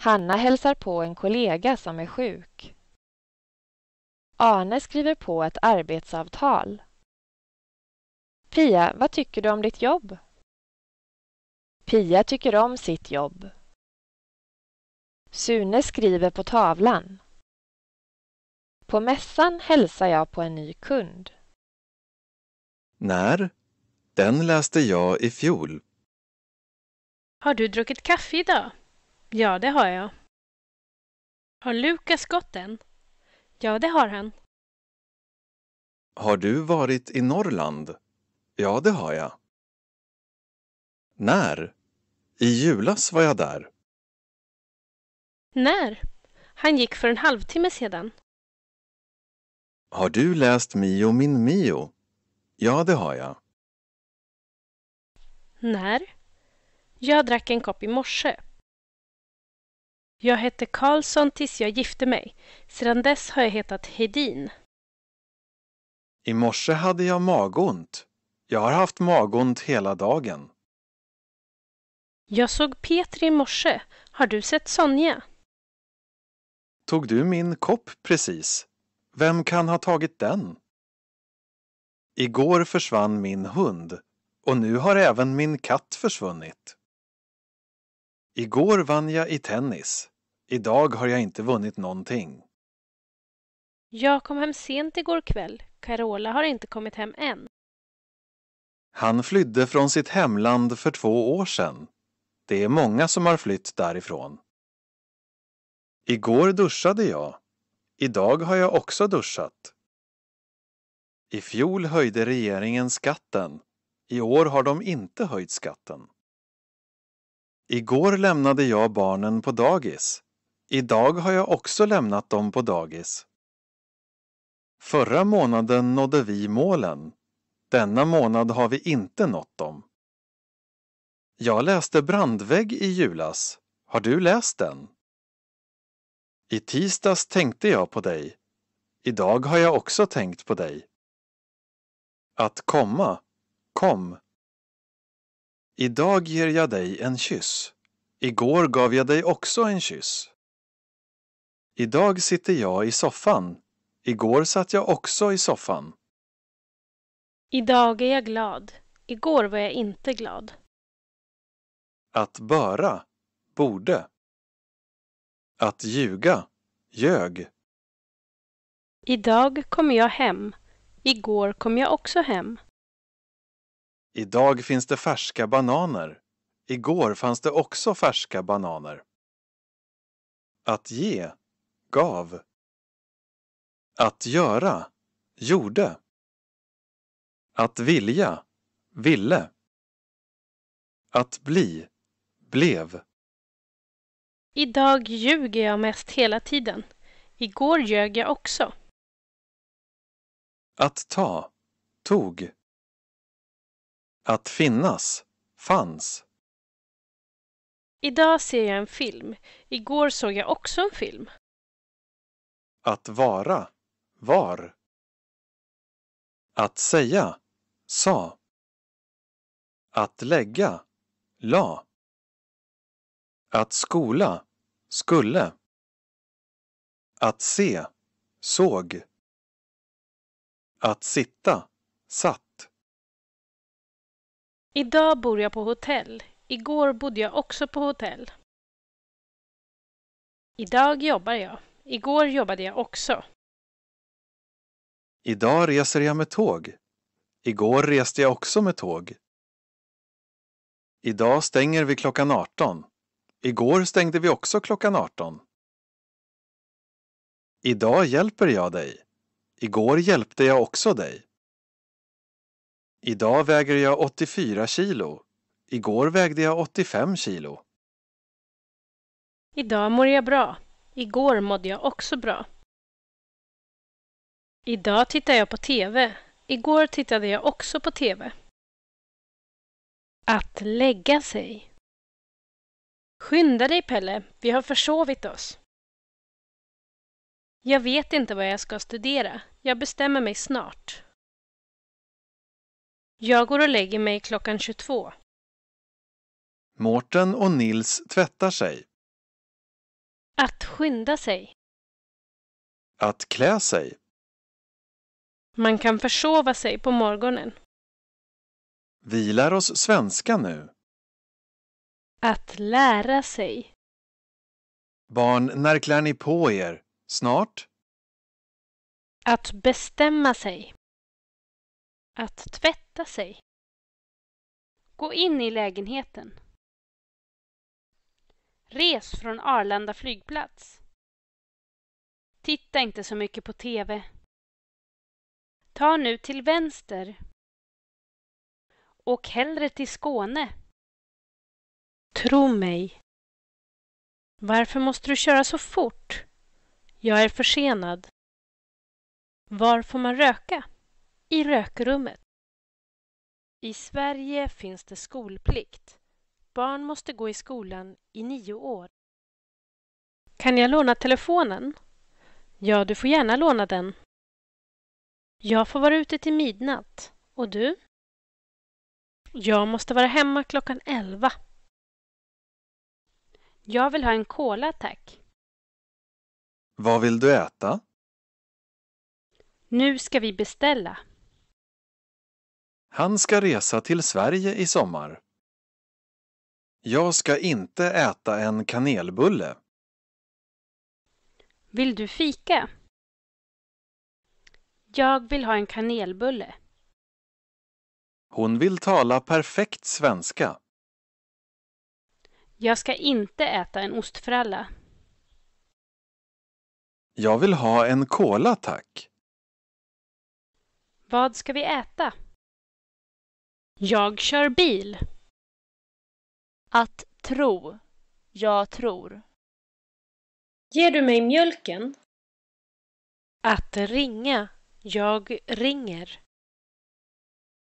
Hanna hälsar på en kollega som är sjuk. Arne skriver på ett arbetsavtal. Pia, vad tycker du om ditt jobb? Pia tycker om sitt jobb. Sune skriver på tavlan. På mässan hälsar jag på en ny kund. När? Den läste jag i fjol. Har du druckit kaffe idag? Ja, det har jag. Har Lukas gått än? Ja, det har han. Har du varit i Norrland? Ja, det har jag. När? I julas var jag där. När? Han gick för en halvtimme sedan. Har du läst Mio min Mio? Ja, det har jag. När? Jag drack en kopp i morse. Jag hette Karlsson tills jag gifte mig. Sedan dess har jag hetat Hedin. I morse hade jag magont. Jag har haft magont hela dagen. Jag såg Petri i morse. Har du sett Sonja? Tog du min kopp precis? Vem kan ha tagit den? Igår försvann min hund och nu har även min katt försvunnit. Igår vann jag i tennis. Idag har jag inte vunnit någonting. Jag kom hem sent igår kväll. Carola har inte kommit hem än. Han flydde från sitt hemland för två år sedan. Det är många som har flytt därifrån. Igår duschade jag. Idag har jag också duschat. I fjol höjde regeringen skatten. I år har de inte höjt skatten. Igår lämnade jag barnen på dagis. Idag har jag också lämnat dem på dagis. Förra månaden nådde vi målen. Denna månad har vi inte nått dem. Jag läste Brandvägg i julas. Har du läst den? I tisdags tänkte jag på dig. Idag har jag också tänkt på dig. Att komma, kom. Idag ger jag dig en kyss. Igår gav jag dig också en kyss. Idag sitter jag i soffan. Igår satt jag också i soffan. Idag är jag glad. Igår var jag inte glad. Att böra, borde. Att ljuga, ljög. Idag kommer jag hem. Igår kom jag också hem. Idag finns det färska bananer. Igår fanns det också färska bananer. Att ge gav. Att göra gjorde. Att vilja ville. Att bli blev. Idag ljuger jag mest hela tiden. Igår ljög jag också. Att ta tog. Att finnas, fanns. Idag ser jag en film. Igår såg jag också en film. Att vara, var. Att säga, sa. Att lägga, la. Att skola, skulle. Att se, såg. Att sitta, satt. Idag bor jag på hotell. Igår bodde jag också på hotell. Idag jobbar jag. Igår jobbade jag också. Idag reser jag med tåg. Igår reste jag också med tåg. Idag stänger vi klockan 18. Igår stängde vi också klockan 18. Idag hjälper jag dig. Igår hjälpte jag också dig. Idag väger jag 84 kilo. Igår vägde jag 85 kilo. Idag mår jag bra. Igår mådde jag också bra. Idag tittar jag på TV. Igår tittade jag också på TV. Att lägga sig. Skynda dig Pelle, vi har försovit oss. Jag vet inte vad jag ska studera. Jag bestämmer mig snart. Jag går och lägger mig klockan 22. Mårten och Nils tvättar sig. Att skynda sig. Att klä sig. Man kan försova sig på morgonen. Vi lär oss svenska nu. Att lära sig. Barn, när klär ni på er? Snart? Att bestämma sig. Att tvätta sätta sig. Gå in i lägenheten. Res från Arlanda flygplats. Titta inte så mycket på TV. Ta nu till vänster. Åk hellre till Skåne. Tro mig. Varför måste du köra så fort? Jag är försenad. Var får man röka? I rökrummet. I Sverige finns det skolplikt. Barn måste gå i skolan i nio år. Kan jag låna telefonen? Ja, du får gärna låna den. Jag får vara ute till midnatt. Och du? Jag måste vara hemma klockan elva. Jag vill ha en cola, tack. Vad vill du äta? Nu ska vi beställa. Han ska resa till Sverige i sommar. Jag ska inte äta en kanelbulle. Vill du fika? Jag vill ha en kanelbulle. Hon vill tala perfekt svenska. Jag ska inte äta en ostfralla. Jag vill ha en cola, tack. Vad ska vi äta? Jag kör bil. Att tro. Jag tror. Ger du mig mjölken? Att ringa. Jag ringer.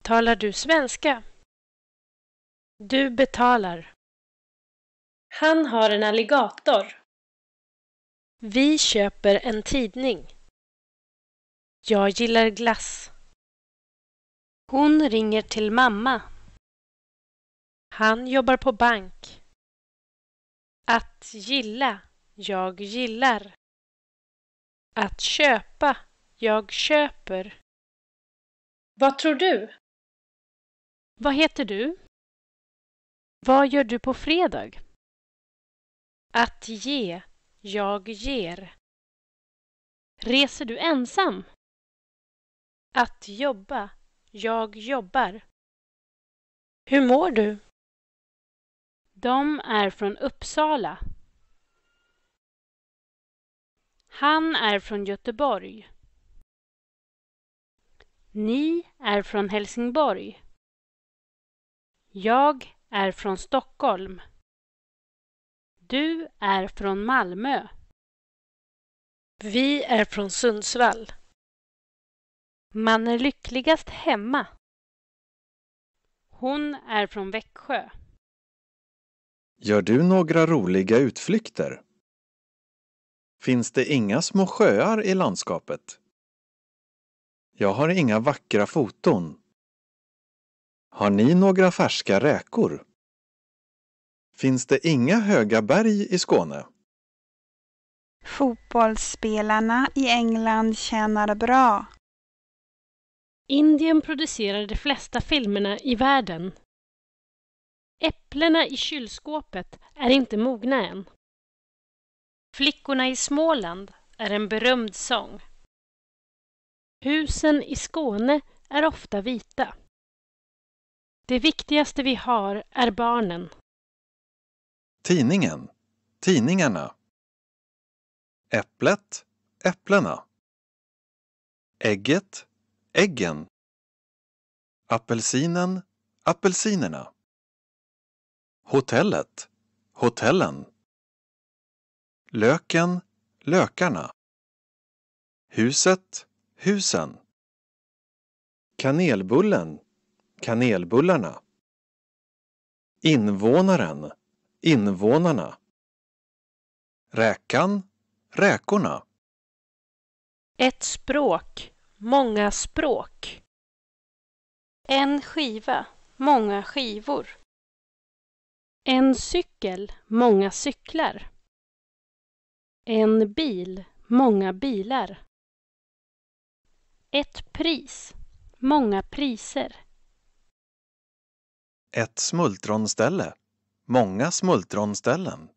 Talar du svenska? Du betalar. Han har en alligator. Vi köper en tidning. Jag gillar glass. Hon ringer till mamma. Han jobbar på bank. Att gilla. Jag gillar. Att köpa. Jag köper. Vad tror du? Vad heter du? Vad gör du på fredag? Att ge. Jag ger. Reser du ensam? Att jobba. Jag jobbar. Hur mår du? De är från Uppsala. Han är från Göteborg. Ni är från Helsingborg. Jag är från Stockholm. Du är från Malmö. Vi är från Sundsvall. Man är lyckligast hemma. Hon är från Växjö. Gör du några roliga utflykter? Finns det inga små sjöar i landskapet? Jag har inga vackra foton. Har ni några färska räkor? Finns det inga höga berg i Skåne? Fotbollsspelarna i England tjänar bra. Indien producerar de flesta filmerna i världen. Äpplena i kylskåpet är inte mogna än. Flickorna i Småland är en berömd sång. Husen i Skåne är ofta vita. Det viktigaste vi har är barnen. Tidningen, tidningarna. Äpplet, äpplena. Ägget, äggen apelsinen, apelsinerna hotellet, hotellen löken, lökarna huset, husen kanelbullen, kanelbullarna invånaren, invånarna räkan, räkorna ett språk Många språk. En skiva, många skivor. En cykel, många cyklar. En bil, många bilar. Ett pris, många priser. Ett smultronställe, många smultronställen.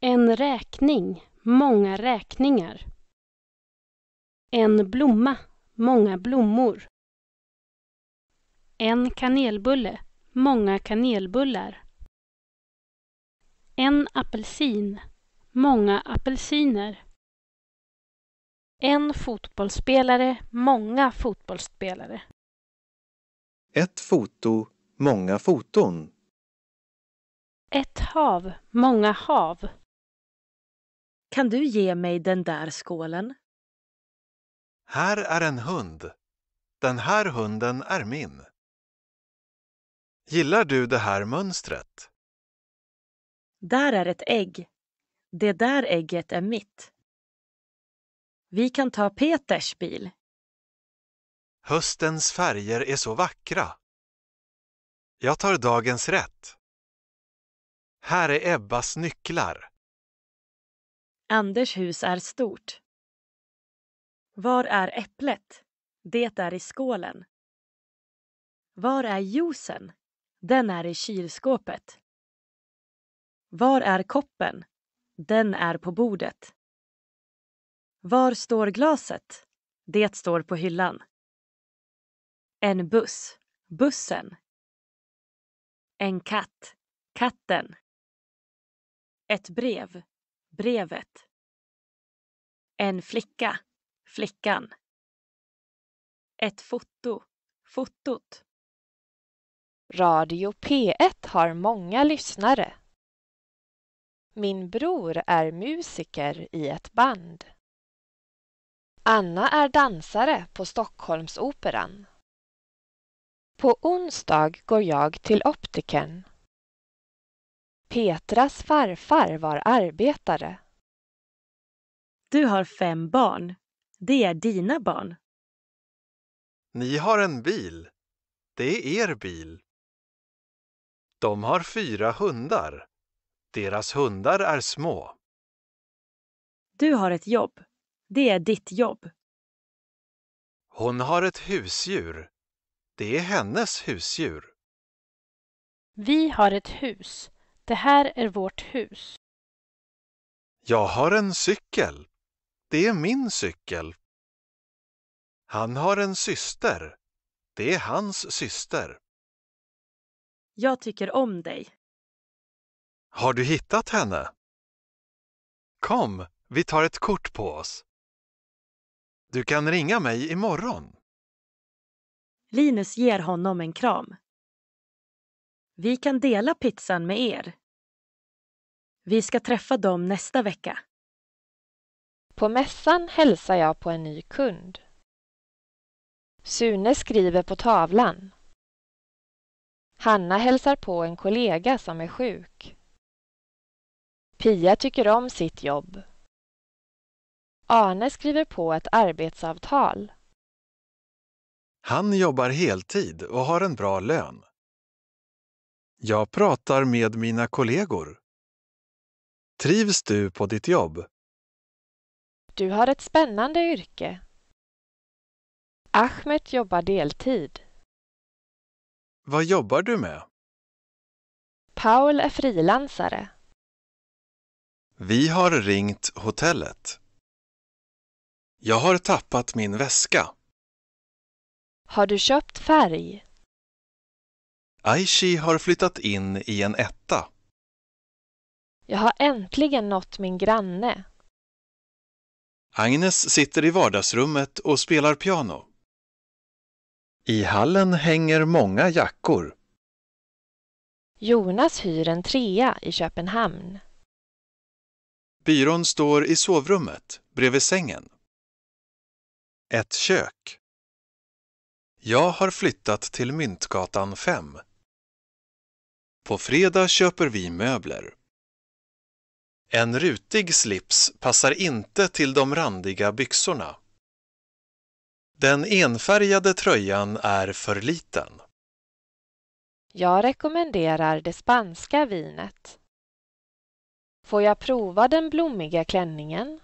En räkning, många räkningar. En blomma, många blommor. En kanelbulle, många kanelbullar. En apelsin, många apelsiner. En fotbollsspelare, många fotbollsspelare. Ett foto, många foton. Ett hav, många hav. Kan du ge mig den där skålen? Här är en hund. Den här hunden är min. Gillar du det här mönstret? Där är ett ägg. Det där ägget är mitt. Vi kan ta Peters bil. Höstens färger är så vackra. Jag tar dagens rätt. Här är Ebbas nycklar. Anders hus är stort. Var är äpplet? Det är i skålen. Var är juicen? Den är i kylskåpet. Var är koppen? Den är på bordet. Var står glaset? Det står på hyllan. En buss. Bussen. En katt. Katten. Ett brev. Brevet. En flicka flickan. Ett foto, fotot. Radio P1 har många lyssnare. Min bror är musiker i ett band. Anna är dansare på Stockholmsoperan. På onsdag går jag till optikern. Petras farfar var arbetare. Du har fem barn. Det är dina barn. Ni har en bil. Det är er bil. De har fyra hundar. Deras hundar är små. Du har ett jobb. Det är ditt jobb. Hon har ett husdjur. Det är hennes husdjur. Vi har ett hus. Det här är vårt hus. Jag har en cykel. Det är min cykel. Han har en syster. Det är hans syster. Jag tycker om dig. Har du hittat henne? Kom, vi tar ett kort på oss. Du kan ringa mig imorgon. Linus ger honom en kram. Vi kan dela pizzan med er. Vi ska träffa dem nästa vecka. På mässan hälsar jag på en ny kund. Sune skriver på tavlan. Hanna hälsar på en kollega som är sjuk. Pia tycker om sitt jobb. Arne skriver på ett arbetsavtal. Han jobbar heltid och har en bra lön. Jag pratar med mina kollegor. Trivs du på ditt jobb? Du har ett spännande yrke. Ahmet jobbar deltid. Vad jobbar du med? Paul är frilansare. Vi har ringt hotellet. Jag har tappat min väska. Har du köpt färg? Aishi har flyttat in i en etta. Jag har äntligen nått min granne. Agnes sitter i vardagsrummet och spelar piano. I hallen hänger många jackor. Jonas hyr en trea i Köpenhamn. Byrån står i sovrummet, bredvid sängen. Ett kök. Jag har flyttat till Myntgatan 5. På fredag köper vi möbler. En rutig slips passar inte till de randiga byxorna. Den enfärgade tröjan är för liten. Jag rekommenderar det spanska vinet. Får jag prova den blommiga klänningen?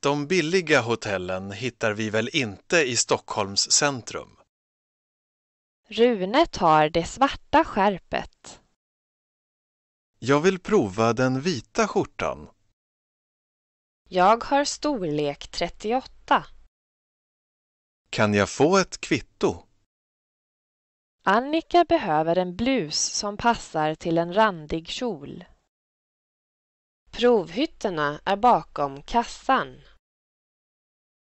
De billiga hotellen hittar vi väl inte i Stockholms centrum? Rune tar det svarta skärpet. Jag vill prova den vita skjortan. Jag har storlek 38. Kan jag få ett kvitto? Annika behöver en blus som passar till en randig kjol. Provhytterna är bakom kassan.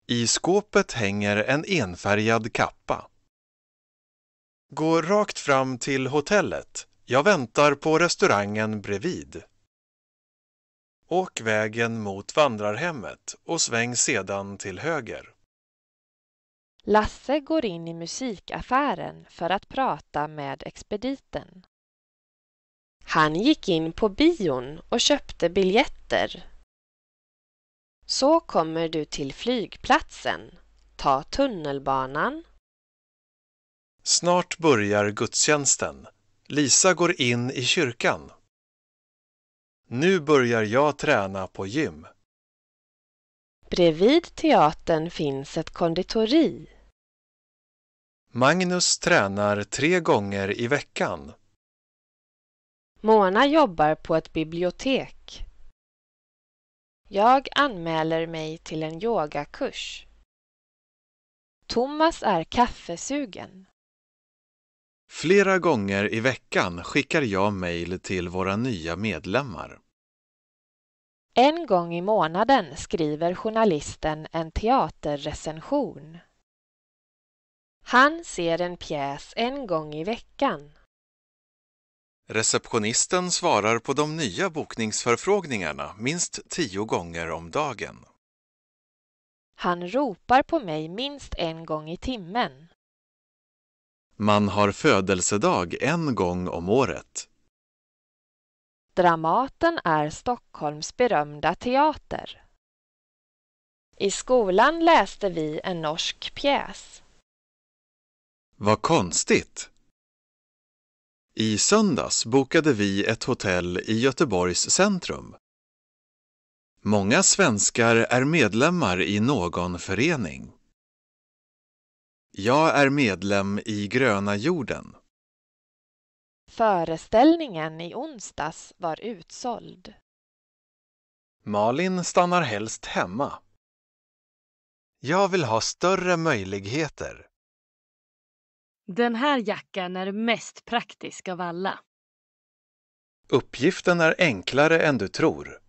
I skåpet hänger en enfärgad kappa. Gå rakt fram till hotellet jag väntar på restaurangen bredvid. Åk vägen mot vandrarhemmet och sväng sedan till höger. Lasse går in i musikaffären för att prata med expediten. Han gick in på bion och köpte biljetter. Så kommer du till flygplatsen. Ta tunnelbanan. Snart börjar gudstjänsten. Lisa går in i kyrkan. Nu börjar jag träna på gym. Bredvid teatern finns ett konditori. Magnus tränar tre gånger i veckan. Mona jobbar på ett bibliotek. Jag anmäler mig till en yogakurs. Thomas är kaffesugen. Flera gånger i veckan skickar jag mejl till våra nya medlemmar. En gång i månaden skriver journalisten en teaterrecension. Han ser en pjäs en gång i veckan. Receptionisten svarar på de nya bokningsförfrågningarna minst tio gånger om dagen. Han ropar på mig minst en gång i timmen. Man har födelsedag en gång om året. Dramaten är Stockholms berömda teater. I skolan läste vi en norsk pjäs. Vad konstigt! I söndags bokade vi ett hotell i Göteborgs centrum. Många svenskar är medlemmar i någon förening. Jag är medlem i Gröna jorden. Föreställningen i onsdags var utsåld. Malin stannar helst hemma. Jag vill ha större möjligheter. Den här jackan är mest praktisk av alla. Uppgiften är enklare än du tror.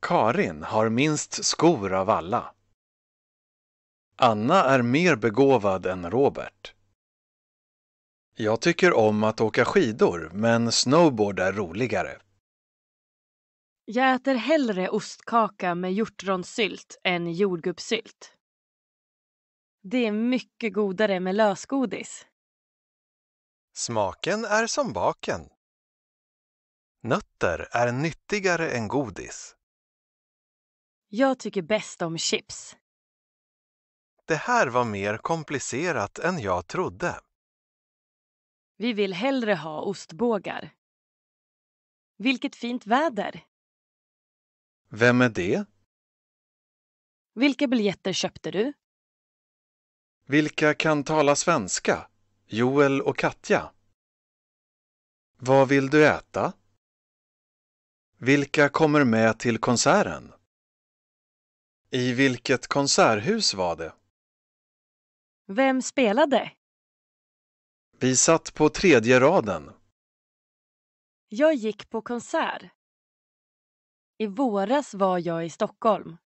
Karin har minst skor av alla. Anna är mer begåvad än Robert. Jag tycker om att åka skidor, men snowboard är roligare. Jag äter hellre ostkaka med hjortronsylt än jordgubbssylt. Det är mycket godare med lösgodis. Smaken är som baken. Nötter är nyttigare än godis. Jag tycker bäst om chips. Det här var mer komplicerat än jag trodde. Vi vill hellre ha ostbågar. Vilket fint väder! Vem är det? Vilka biljetter köpte du? Vilka kan tala svenska? Joel och Katja. Vad vill du äta? Vilka kommer med till konserten? I vilket konserthus var det? Vem spelade? Vi satt på tredje raden. Jag gick på konsert. I våras var jag i Stockholm.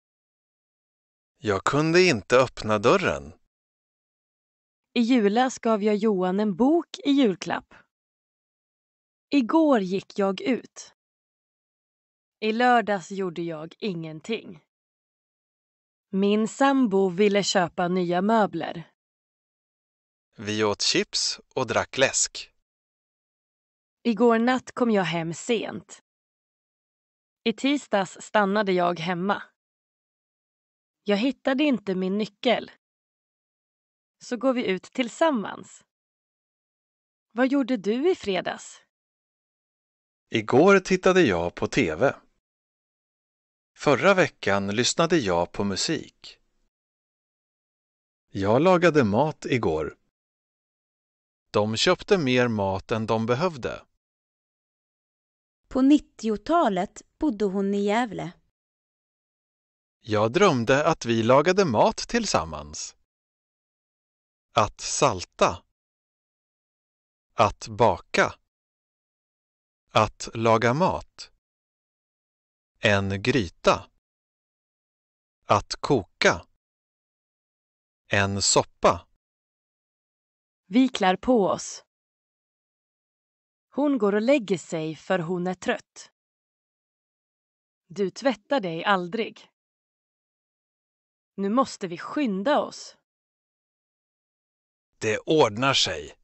Jag kunde inte öppna dörren. I julas gav jag Johan en bok i julklapp. Igår gick jag ut. I lördags gjorde jag ingenting. Min sambo ville köpa nya möbler. Vi åt chips och drack läsk. Igår natt kom jag hem sent. I tisdags stannade jag hemma. Jag hittade inte min nyckel. Så går vi ut tillsammans. Vad gjorde du i fredags? Igår tittade jag på TV. Förra veckan lyssnade jag på musik. Jag lagade mat igår. De köpte mer mat än de behövde. På 90-talet bodde hon i Gävle. Jag drömde att vi lagade mat tillsammans. Att salta. Att baka. Att laga mat. En gryta. Att koka. En soppa. Vi klär på oss. Hon går och lägger sig för hon är trött. Du tvättar dig aldrig. Nu måste vi skynda oss. Det ordnar sig.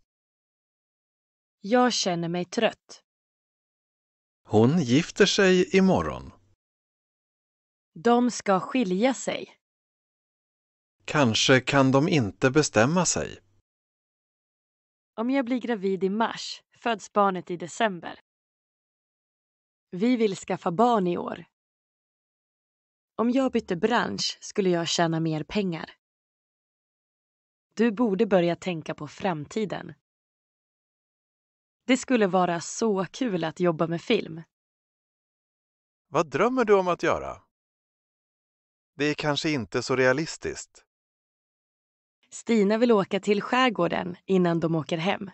Jag känner mig trött. Hon gifter sig imorgon. De ska skilja sig. Kanske kan de inte bestämma sig. Om jag blir gravid i mars föds barnet i december. Vi vill skaffa barn i år. Om jag bytte bransch skulle jag tjäna mer pengar. Du borde börja tänka på framtiden. Det skulle vara så kul att jobba med film. Vad drömmer du om att göra? Det är kanske inte så realistiskt. Stina vill åka till skärgården innan de åker hem.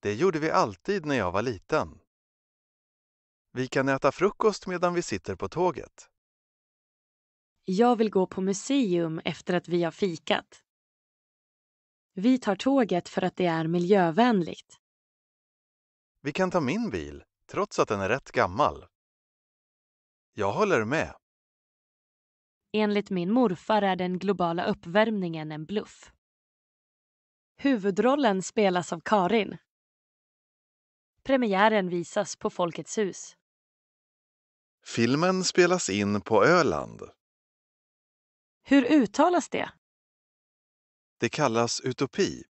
Det gjorde vi alltid när jag var liten. Vi kan äta frukost medan vi sitter på tåget. Jag vill gå på museum efter att vi har fikat. Vi tar tåget för att det är miljövänligt. Vi kan ta min bil, trots att den är rätt gammal. Jag håller med. Enligt min morfar är den globala uppvärmningen en bluff. Huvudrollen spelas av Karin. Premiären visas på Folkets hus. Filmen spelas in på Öland. Hur uttalas det? Det kallas utopi.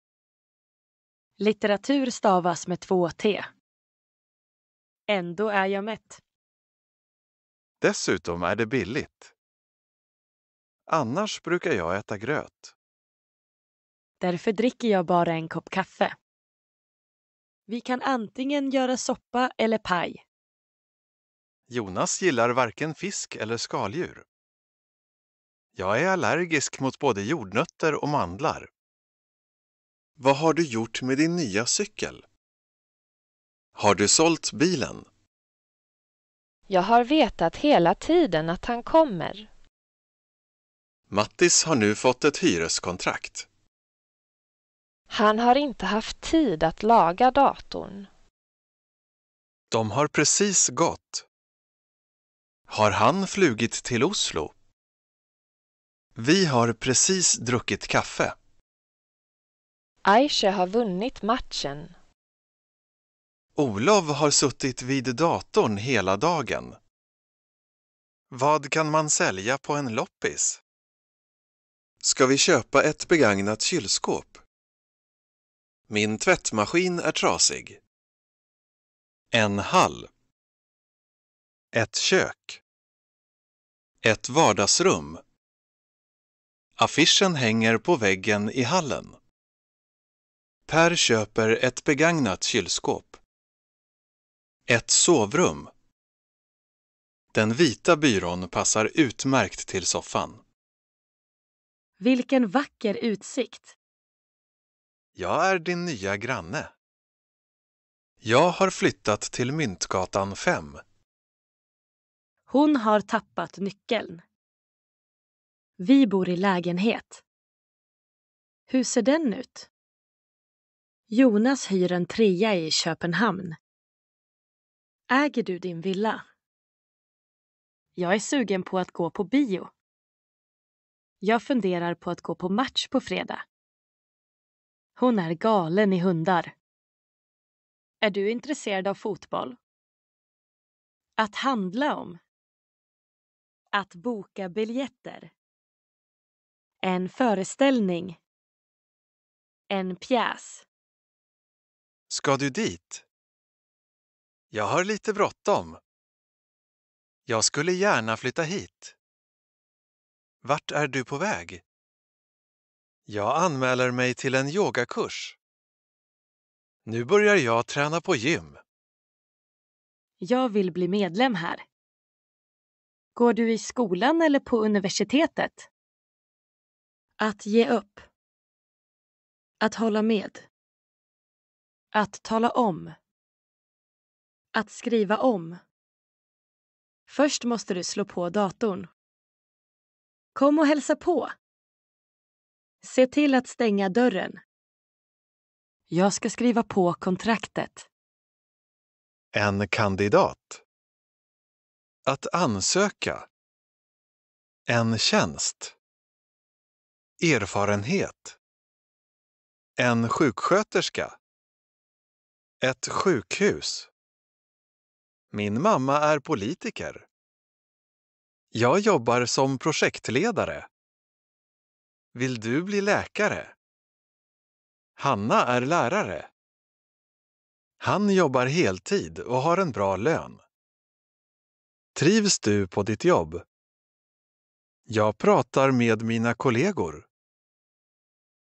Litteratur stavas med två t. Ändå är jag mätt. Dessutom är det billigt. Annars brukar jag äta gröt. Därför dricker jag bara en kopp kaffe. Vi kan antingen göra soppa eller paj. Jonas gillar varken fisk eller skaldjur. Jag är allergisk mot både jordnötter och mandlar. Vad har du gjort med din nya cykel? Har du sålt bilen? Jag har vetat hela tiden att han kommer. Mattis har nu fått ett hyreskontrakt. Han har inte haft tid att laga datorn. De har precis gått. Har han flugit till Oslo? Vi har precis druckit kaffe. Aisha har vunnit matchen. Olof har suttit vid datorn hela dagen. Vad kan man sälja på en loppis? Ska vi köpa ett begagnat kylskåp? Min tvättmaskin är trasig. En hall. Ett kök. Ett vardagsrum. Affischen hänger på väggen i hallen. Per köper ett begagnat kylskåp. Ett sovrum. Den vita byrån passar utmärkt till soffan. Vilken vacker utsikt! Jag är din nya granne. Jag har flyttat till Myntgatan 5. Hon har tappat nyckeln. Vi bor i lägenhet. Hur ser den ut? Jonas hyr en trea i Köpenhamn. Äger du din villa? Jag är sugen på att gå på bio. Jag funderar på att gå på match på fredag. Hon är galen i hundar. Är du intresserad av fotboll? Att handla om. Att boka biljetter. En föreställning. En pjäs. Ska du dit? Jag har lite bråttom. Jag skulle gärna flytta hit. Vart är du på väg? Jag anmäler mig till en yogakurs. Nu börjar jag träna på gym. Jag vill bli medlem här. Går du i skolan eller på universitetet? Att ge upp. Att hålla med. Att tala om. Att skriva om. Först måste du slå på datorn. Kom och hälsa på. Se till att stänga dörren. Jag ska skriva på kontraktet. En kandidat. Att ansöka. En tjänst. Erfarenhet. En sjuksköterska. Ett sjukhus. Min mamma är politiker. Jag jobbar som projektledare. Vill du bli läkare? Hanna är lärare. Han jobbar heltid och har en bra lön. Trivs du på ditt jobb? Jag pratar med mina kollegor.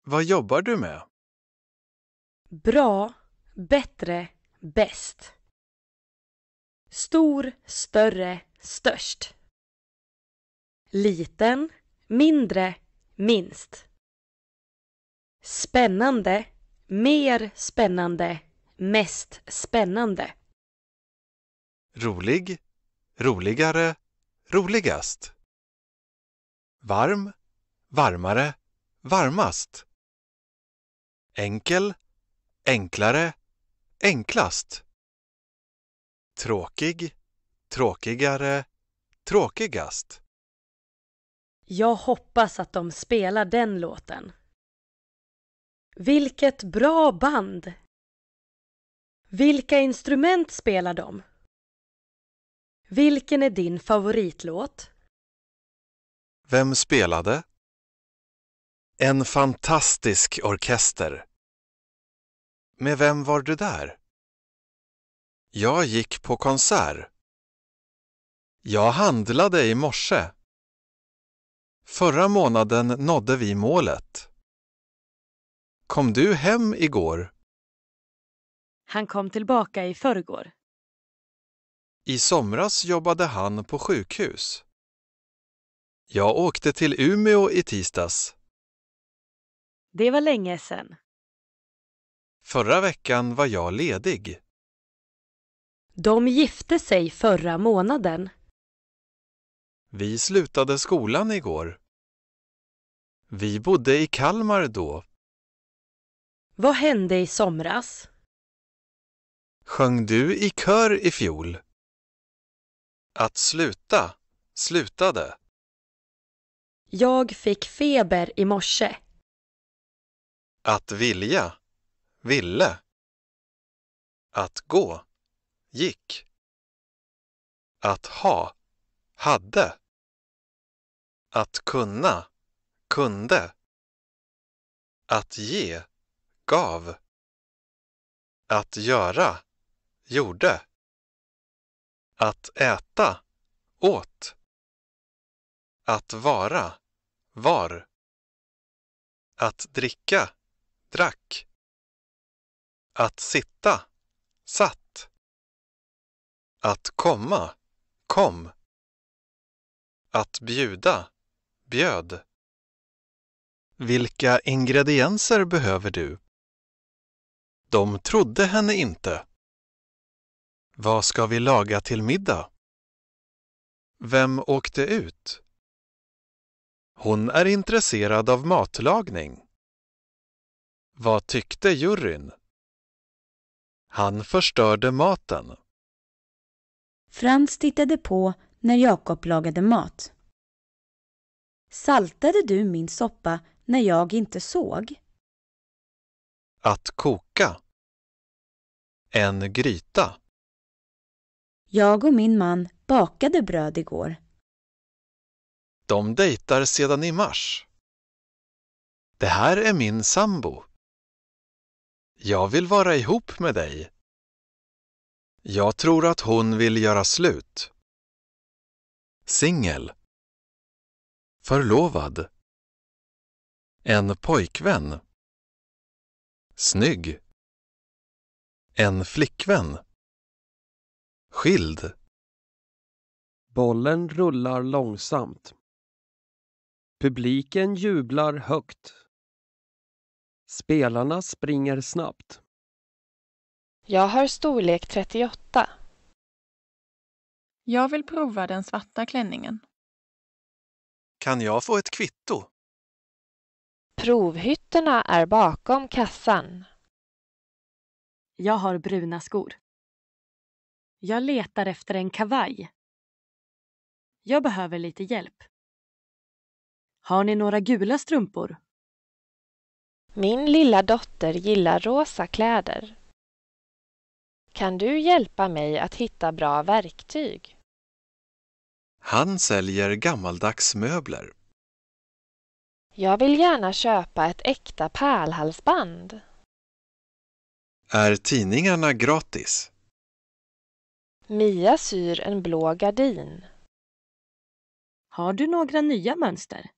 Vad jobbar du med? Bra, bättre, bäst. Stor, större, störst liten, mindre, minst. Spännande, mer spännande, mest spännande. Rolig, roligare, roligast. Varm, varmare, varmast. Enkel, enklare, enklast. Tråkig, tråkigare, tråkigast. Jag hoppas att de spelar den låten. Vilket bra band! Vilka instrument spelar de? Vilken är din favoritlåt? Vem spelade? En fantastisk orkester. Med vem var du där? Jag gick på konsert. Jag handlade i morse. Förra månaden nådde vi målet. Kom du hem igår? Han kom tillbaka i förrgår. I somras jobbade han på sjukhus. Jag åkte till Umeå i tisdags. Det var länge sedan. Förra veckan var jag ledig. De gifte sig förra månaden. Vi slutade skolan igår. Vi bodde i Kalmar då. Vad hände i somras? Sjöng du i kör i fjol? Att sluta, slutade. Jag fick feber i morse. Att vilja, ville. Att gå, gick. Att ha, hade. Att kunna, kunde. Att ge, gav. Att göra, gjorde. Att äta, åt. Att vara, var. Att dricka, drack. Att sitta, satt. Att komma, kom. Att bjuda, bjöd. Vilka ingredienser behöver du? De trodde henne inte. Vad ska vi laga till middag? Vem åkte ut? Hon är intresserad av matlagning. Vad tyckte juryn? Han förstörde maten. Frans tittade på när Jakob lagade mat. Saltade du min soppa när jag inte såg? Att koka. En gryta. Jag och min man bakade bröd igår. De dejtar sedan i mars. Det här är min sambo. Jag vill vara ihop med dig. Jag tror att hon vill göra slut. Singel Förlovad. En pojkvän. Snygg. En flickvän. Skild. Bollen rullar långsamt. Publiken jublar högt. Spelarna springer snabbt. Jag har storlek 38. Jag vill prova den svarta klänningen. Kan jag få ett kvitto? Provhytterna är bakom kassan. Jag har bruna skor. Jag letar efter en kavaj. Jag behöver lite hjälp. Har ni några gula strumpor? Min lilla dotter gillar rosa kläder. Kan du hjälpa mig att hitta bra verktyg? Han säljer gammaldags möbler. Jag vill gärna köpa ett äkta pärlhalsband. Är tidningarna gratis? Mia syr en blå gardin. Har du några nya mönster?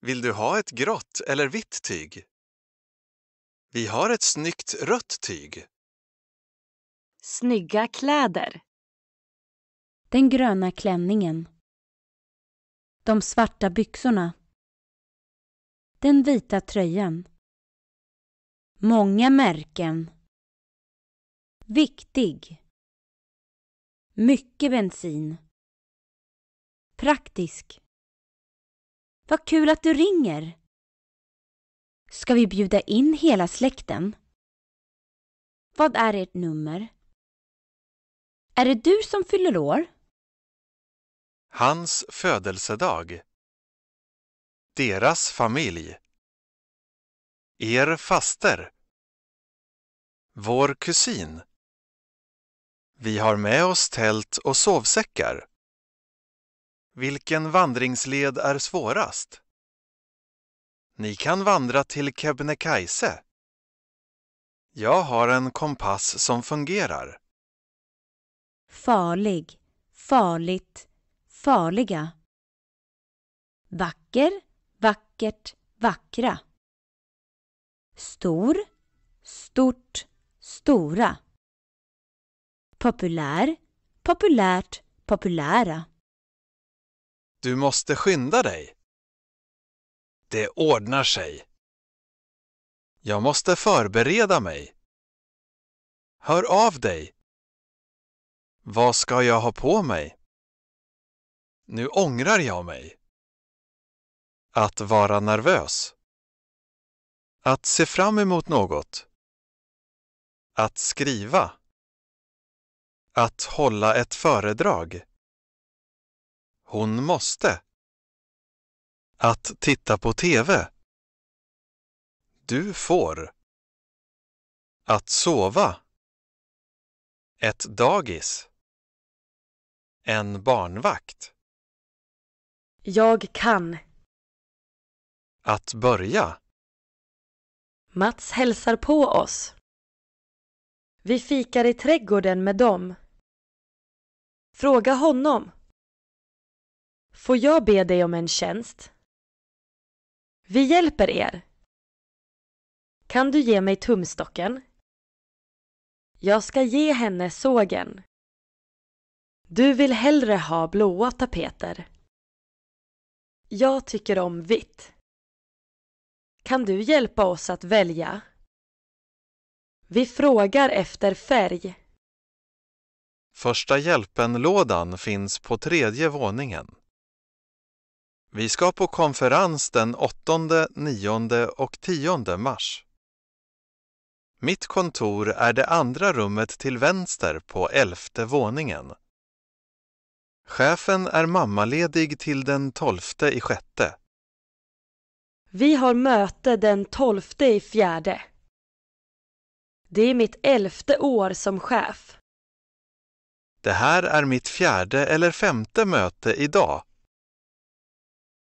Vill du ha ett grått eller vitt tyg? Vi har ett snyggt rött tyg. Snygga kläder. Den gröna klänningen. De svarta byxorna. Den vita tröjan. Många märken. Viktig. Mycket bensin. Praktisk. Vad kul att du ringer. Ska vi bjuda in hela släkten? Vad är ert nummer? Är det du som fyller år? Hans födelsedag. Deras familj. Er faster. Vår kusin. Vi har med oss tält och sovsäckar. Vilken vandringsled är svårast? Ni kan vandra till Kebnekaise. Jag har en kompass som fungerar. Farlig, farligt, farliga. Vacker, vackert, vackra. Stor, stort, stora. Populär, populärt, populära. Du måste skynda dig. Det ordnar sig. Jag måste förbereda mig. Hör av dig. Vad ska jag ha på mig? Nu ångrar jag mig. Att vara nervös. Att se fram emot något. Att skriva. Att hålla ett föredrag. Hon måste. Att titta på TV. Du får. Att sova. Ett dagis. En barnvakt. Jag kan. Att börja. Mats hälsar på oss. Vi fikar i trädgården med dem. Fråga honom. Får jag be dig om en tjänst? Vi hjälper er. Kan du ge mig tumstocken? Jag ska ge henne sågen. Du vill hellre ha blåa tapeter. Jag tycker om vitt. Kan du hjälpa oss att välja? Vi frågar efter färg. Första hjälpen-lådan finns på tredje våningen. Vi ska på konferens den 8, 9 och 10 mars. Mitt kontor är det andra rummet till vänster på elfte våningen. Chefen är mammaledig till den 12 i sjätte. Vi har möte den 12 i fjärde. Det är mitt elfte år som chef. Det här är mitt fjärde eller femte möte idag.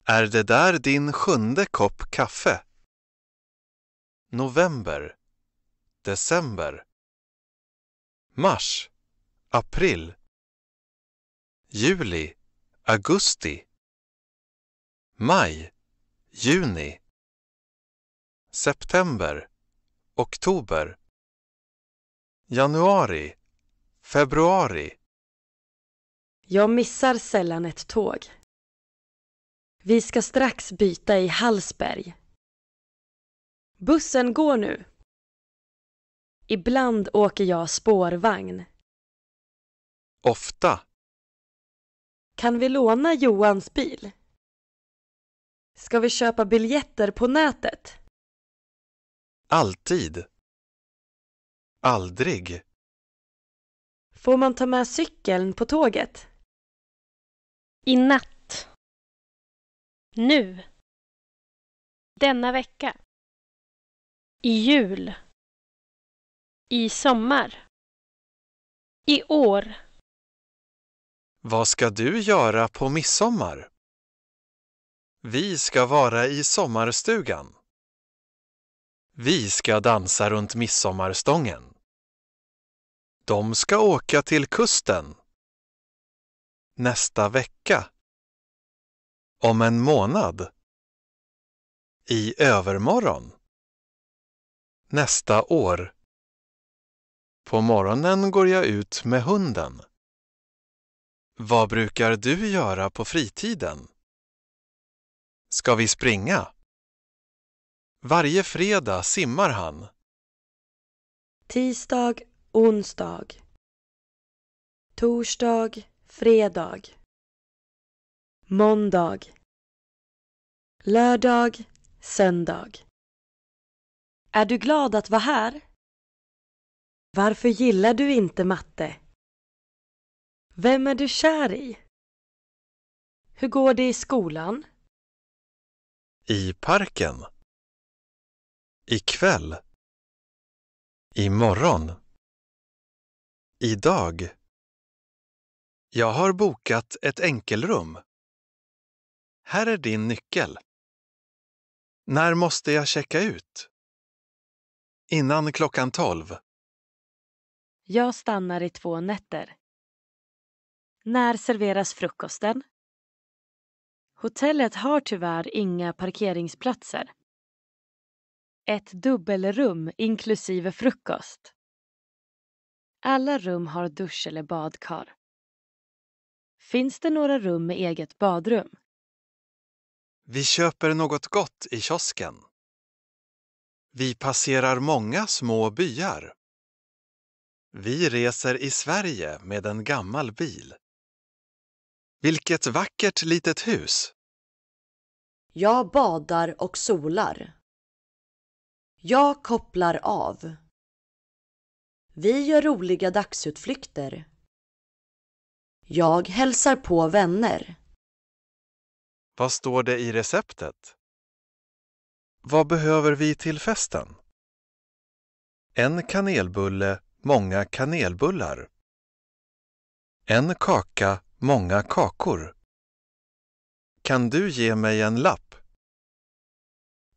Är det där din sjunde kopp kaffe? November December Mars April juli, augusti. Maj, juni. September, oktober. Januari, februari. Jag missar sällan ett tåg. Vi ska strax byta i Hallsberg. Bussen går nu. Ibland åker jag spårvagn. Ofta kan vi låna Johans bil? Ska vi köpa biljetter på nätet? Alltid. Aldrig. Får man ta med cykeln på tåget? I natt. Nu. Denna vecka. I jul. I sommar. I år. Vad ska du göra på midsommar? Vi ska vara i sommarstugan. Vi ska dansa runt midsommarstången. De ska åka till kusten. Nästa vecka. Om en månad. I övermorgon. Nästa år. På morgonen går jag ut med hunden. Vad brukar du göra på fritiden? Ska vi springa? Varje fredag simmar han. Tisdag, onsdag. Torsdag, fredag. Måndag. Lördag, söndag. Är du glad att vara här? Varför gillar du inte matte? Vem är du kär i? Hur går det i skolan? I parken. I kväll. I morgon. I dag. Jag har bokat ett enkelrum. Här är din nyckel. När måste jag checka ut? Innan klockan tolv. Jag stannar i två nätter. När serveras frukosten? Hotellet har tyvärr inga parkeringsplatser. Ett dubbelrum inklusive frukost. Alla rum har dusch eller badkar. Finns det några rum med eget badrum? Vi köper något gott i kiosken. Vi passerar många små byar. Vi reser i Sverige med en gammal bil. Vilket vackert litet hus! Jag badar och solar. Jag kopplar av. Vi gör roliga dagsutflykter. Jag hälsar på vänner. Vad står det i receptet? Vad behöver vi till festen? En kanelbulle, många kanelbullar. En kaka, många kakor. Kan du ge mig en lapp?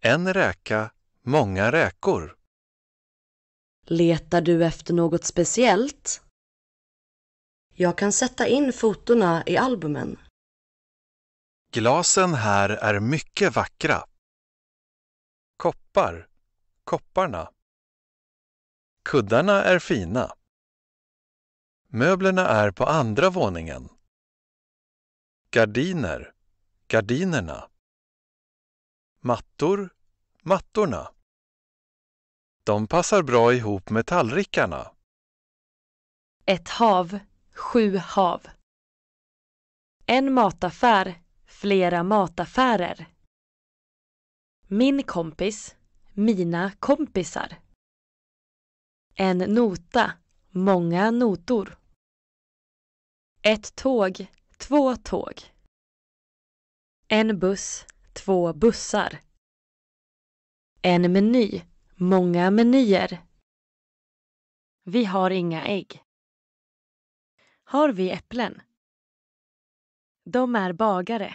En räka, många räkor. Letar du efter något speciellt? Jag kan sätta in fotona i albumen. Glasen här är mycket vackra. Koppar, kopparna. Kuddarna är fina. Möblerna är på andra våningen. Gardiner, gardinerna. Mattor, mattorna. De passar bra ihop med tallrikarna. Ett hav, sju hav. En mataffär, flera mataffärer. Min kompis, mina kompisar. En nota, många notor. Ett tåg, Två tåg. En buss, två bussar. En meny, många menyer. Vi har inga ägg. Har vi äpplen? De är bagare.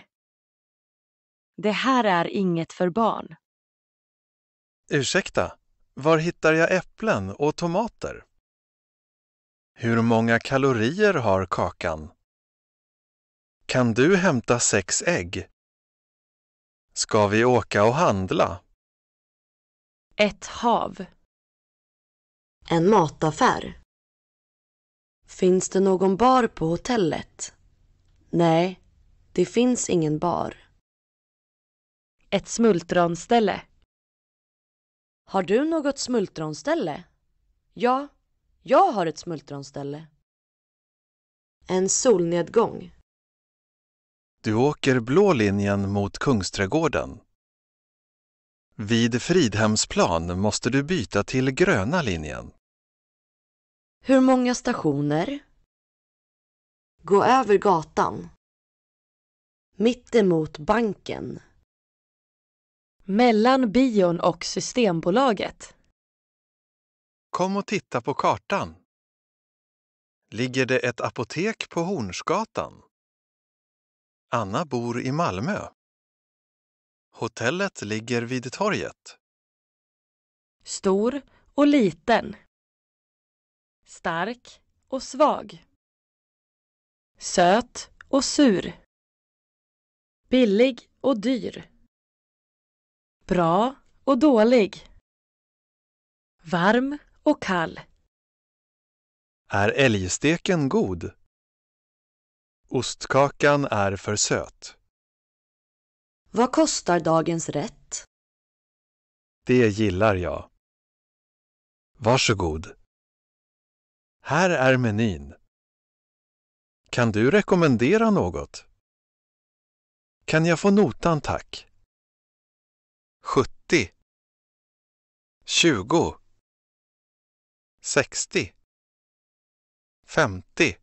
Det här är inget för barn. Ursäkta, var hittar jag äpplen och tomater? Hur många kalorier har kakan? Kan du hämta sex ägg? Ska vi åka och handla? Ett hav. En mataffär. Finns det någon bar på hotellet? Nej, det finns ingen bar. Ett smultronställe. Har du något smultronställe? Ja, jag har ett smultronställe. En solnedgång. Du åker blå linjen mot Kungsträdgården. Vid Fridhemsplan måste du byta till gröna linjen. Hur många stationer? Gå över gatan. Mittemot banken. Mellan bion och Systembolaget. Kom och titta på kartan. Ligger det ett apotek på Hornsgatan? Anna bor i Malmö. Hotellet ligger vid torget. Stor och liten. Stark och svag. Söt och sur. Billig och dyr. Bra och dålig. Varm och kall. Är älgsteken god? Ostkakan är för söt. Vad kostar dagens rätt? Det gillar jag. Varsågod. Här är menyn. Kan du rekommendera något? Kan jag få notan tack? 70 20 60 50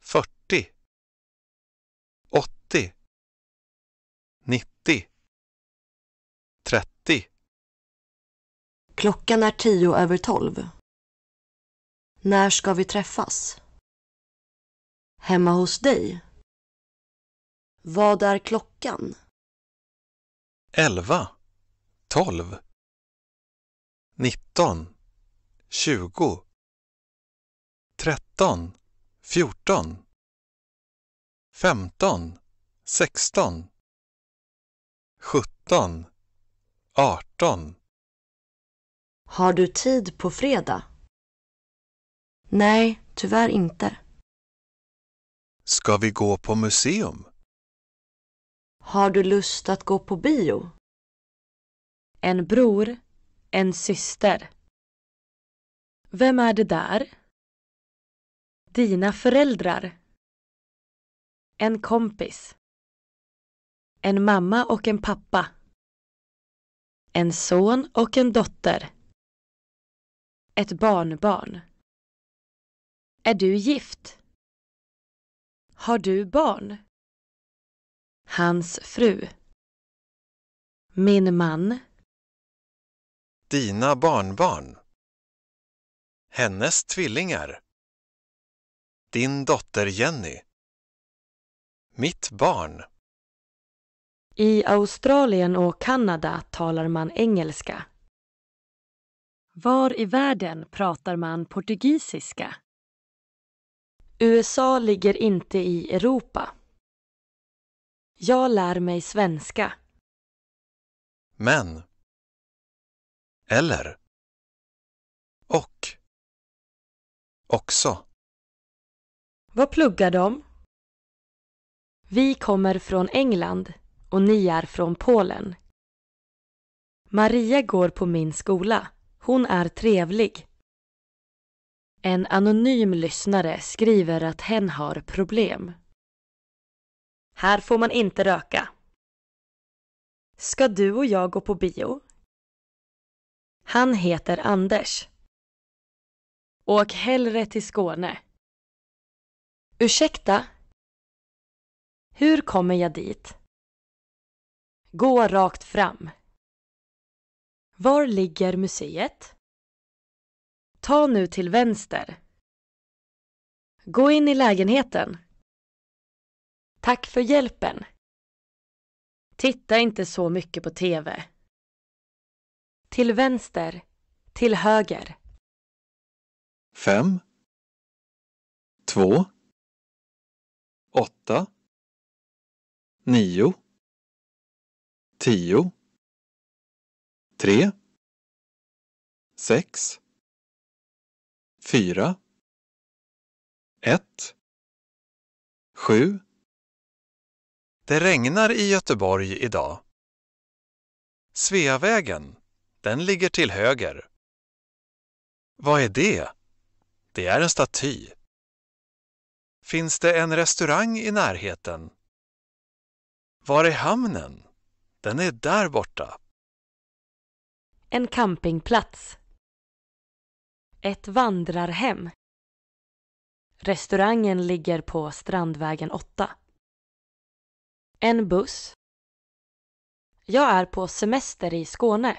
40 90 30 Klockan är tio över tolv. När ska vi träffas? Hemma hos dig? Vad är klockan? Elva, tolv, nitton, tjugo, tretton, fjorton, femton, sexton. 17 18 Har du tid på fredag? Nej, tyvärr inte. Ska vi gå på museum? Har du lust att gå på bio? En bror, en syster. Vem är det där? Dina föräldrar. En kompis en mamma och en pappa. En son och en dotter. Ett barnbarn. Är du gift? Har du barn? Hans fru. Min man. Dina barnbarn. Hennes tvillingar. Din dotter Jenny. Mitt barn. I Australien och Kanada talar man engelska. Var i världen pratar man portugisiska? USA ligger inte i Europa. Jag lär mig svenska. Men. Eller. Och. Också. Vad pluggar de? Vi kommer från England och ni är från Polen. Maria går på min skola. Hon är trevlig. En anonym lyssnare skriver att hen har problem. Här får man inte röka. Ska du och jag gå på bio? Han heter Anders. Åk hellre till Skåne. Ursäkta? Hur kommer jag dit? Gå rakt fram. Var ligger museet? Ta nu till vänster. Gå in i lägenheten. Tack för hjälpen. Titta inte så mycket på TV. Till vänster, till höger. Fem. Två. Åtta. Nio tio tre sex fyra ett sju Det regnar i Göteborg idag. Sveavägen, den ligger till höger. Vad är det? Det är en staty. Finns det en restaurang i närheten? Var är hamnen? Den är där borta. En campingplats. Ett vandrarhem. Restaurangen ligger på Strandvägen 8. En buss. Jag är på semester i Skåne.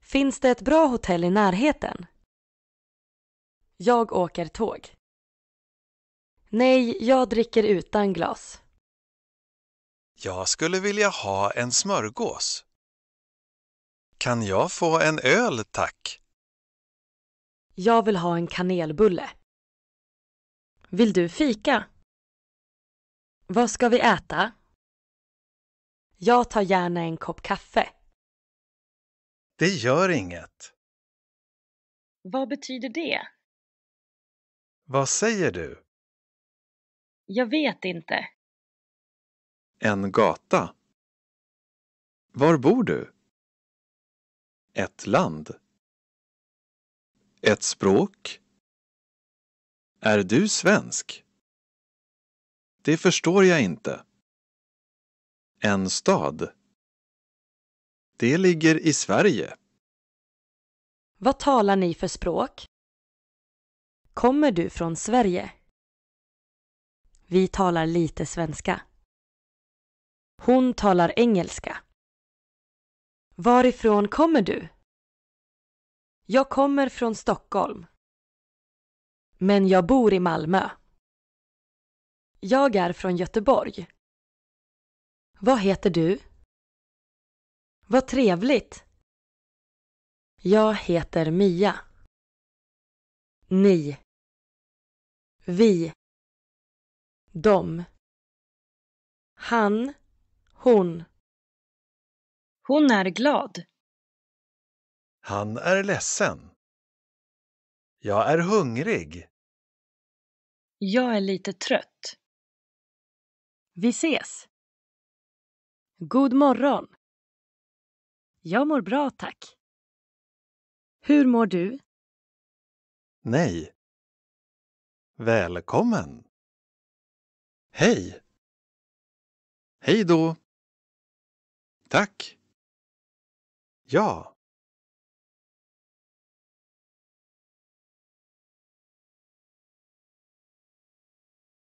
Finns det ett bra hotell i närheten? Jag åker tåg. Nej, jag dricker utan glas. Jag skulle vilja ha en smörgås. Kan jag få en öl, tack? Jag vill ha en kanelbulle. Vill du fika? Vad ska vi äta? Jag tar gärna en kopp kaffe. Det gör inget. Vad betyder det? Vad säger du? Jag vet inte. En gata. Var bor du? Ett land. Ett språk. Är du svensk? Det förstår jag inte. En stad. Det ligger i Sverige. Vad talar ni för språk? Kommer du från Sverige? Vi talar lite svenska. Hon talar engelska. Varifrån kommer du? Jag kommer från Stockholm. Men jag bor i Malmö. Jag är från Göteborg. Vad heter du? Vad trevligt. Jag heter Mia. Ni. Vi. Dom. Han. Hon. Hon är glad. Han är ledsen. Jag är hungrig. Jag är lite trött. Vi ses. God morgon. Jag mår bra, tack. Hur mår du? Nej. Välkommen. Hej. Hej då. Tack! Ja.